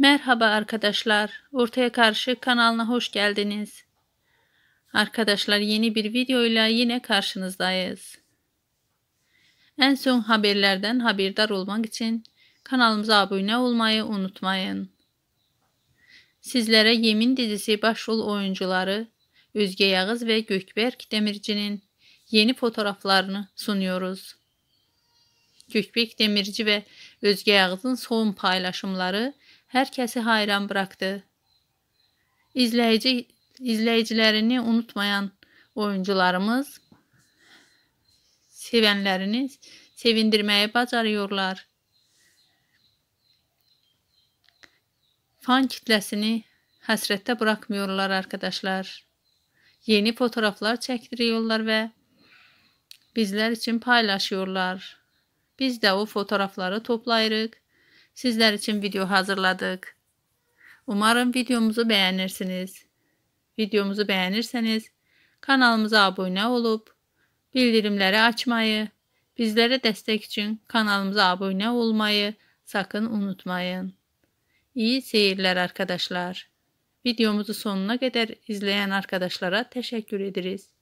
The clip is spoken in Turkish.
Merhaba arkadaşlar. Ortaya Karşı kanalına hoş geldiniz. Arkadaşlar yeni bir videoyla yine karşınızdayız. En son haberlerden haberdar olmak için kanalımıza abone olmayı unutmayın. Sizlere Yemin dizisi başrol oyuncuları Özge Yağız ve Gökberk Demirci'nin yeni fotoğraflarını sunuyoruz. Gökberk Demirci ve Özge Yağız'ın son paylaşımları hər kəsi hayran buraxdı. İzləyici izləyicilərini unutmayan oyuncularımız sevənlərini sevindirməyi bacarıyorlar. Fan kitləsini həsrətdə buraxmıyorlar arkadaşlar. Yeni fotoğraflar çəkdiriyorlar və bizlər üçün paylaşıyorlar. Biz də o fotoğrafları toplayırıq Sizler için video hazırladık. Umarım videomuzu beğenirsiniz. Videomuzu beğenirseniz kanalımıza abone olup bildirimleri açmayı, bizlere destek için kanalımıza abone olmayı sakın unutmayın. İyi seyirler arkadaşlar. Videomuzu sonuna kadar izleyen arkadaşlara teşekkür ederiz.